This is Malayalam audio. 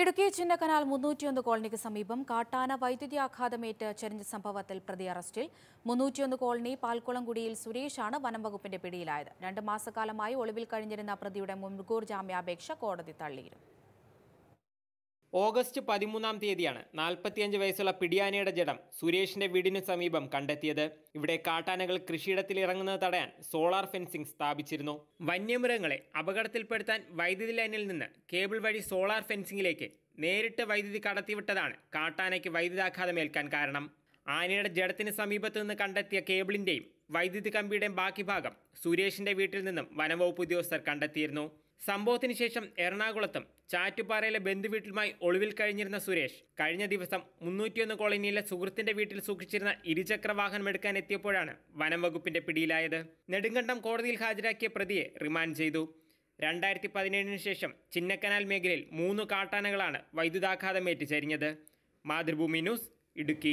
ഇടുക്കി ചിന്നക്കനാൽ മുന്നൂറ്റിയൊന്ന് കോളനിക്ക് സമീപം കാട്ടാന വൈദ്യുതി ആഘാതമേറ്റ് ചരിഞ്ഞ സംഭവത്തിൽ പ്രതി അറസ്റ്റിൽ മുന്നൂറ്റിയൊന്ന് കോളനി പാൽക്കുളംകുടിയിൽ സുരേഷാണ് വനംവകുപ്പിന്റെ പിടിയിലായത് രണ്ട് മാസക്കാലമായി ഒളിവിൽ കഴിഞ്ഞിരുന്ന പ്രതിയുടെ മുൻകൂർ ജാമ്യാപേക്ഷ കോടതി തള്ളിയിരുന്നു ഓഗസ്റ്റ് പതിമൂന്നാം തീയതിയാണ് നാൽപ്പത്തിയഞ്ച് വയസ്സുള്ള പിടിയാനയുടെ ജഡം സുരേഷിന്റെ വീടിനു സമീപം കണ്ടെത്തിയത് ഇവിടെ കാട്ടാനകൾ കൃഷിയിടത്തിൽ ഇറങ്ങുന്നത് തടയാൻ സോളാർ ഫെൻസിംഗ് സ്ഥാപിച്ചിരുന്നു വന്യമൃഗങ്ങളെ അപകടത്തിൽപ്പെടുത്താൻ വൈദ്യുതി ലൈനിൽ നിന്ന് കേബിൾ വഴി സോളാർ ഫെൻസിംഗിലേക്ക് നേരിട്ട് വൈദ്യുതി കടത്തിവിട്ടതാണ് കാട്ടാനയ്ക്ക് വൈദ്യുതാഘാതമേൽക്കാൻ കാരണം ആനയുടെ ജഡത്തിന് സമീപത്തു നിന്ന് കണ്ടെത്തിയ കേബിളിൻ്റെയും വൈദ്യുതി കമ്പിയുടെയും ബാക്കി ഭാഗം സുരേഷിൻ്റെ വീട്ടിൽ നിന്നും വനംവകുപ്പ് ഉദ്യോഗസ്ഥർ കണ്ടെത്തിയിരുന്നു സംഭവത്തിന് ശേഷം എറണാകുളത്തും ചാറ്റുപാറയിലെ ബന്ധുവീട്ടിലുമായി ഒളിവിൽ കഴിഞ്ഞിരുന്ന സുരേഷ് കഴിഞ്ഞ ദിവസം മുന്നൂറ്റിയൊന്ന് കോളനിയിലെ സുഹൃത്തിന്റെ വീട്ടിൽ സൂക്ഷിച്ചിരുന്ന ഇരുചക്ര വാഹനം എടുക്കാൻ എത്തിയപ്പോഴാണ് വനംവകുപ്പിന്റെ പിടിയിലായത് നെടുങ്കണ്ടം കോടതിയിൽ ഹാജരാക്കിയ പ്രതിയെ റിമാൻഡ് ചെയ്തു രണ്ടായിരത്തി പതിനേഴിന് ശേഷം ചിന്നക്കനാൽ മേഖലയിൽ മൂന്ന് കാട്ടാനകളാണ് വൈദ്യുതാഘാതമേറ്റ് ചരിഞ്ഞത് മാതൃഭൂമി ന്യൂസ് ഇടുക്കി